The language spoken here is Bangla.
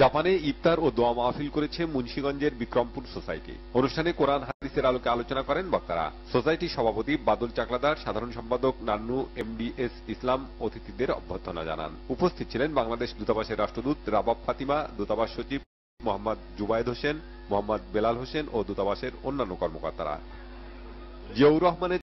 জাপানে ইফতার ও দোয়া মাহফিল করেছে মুন্সীগঞ্জের বিক্রমপুর সোসাইটি অনুষ্ঠানে কোরআন হাদিসের আলোকে আলোচনা করেন বক্তারা সোসাইটি সভাপতি বাদল চাকলাদার সাধারণ সম্পাদক নান্নু এমডিএস ইসলাম অতিথিদের অভ্যর্থনা জানান উপস্থিত ছিলেন বাংলাদেশ দূতাবাসের রাষ্ট্রদূত রাবাব ফাতিমা দূতাবাস সচিব মোহাম্মদ জুবায়দ হোসেন মোহাম্মদ বেলাল হোসেন ও দূতাবাসের অন্যান্য কর্মকর্তারা জিয়াউর রহমানের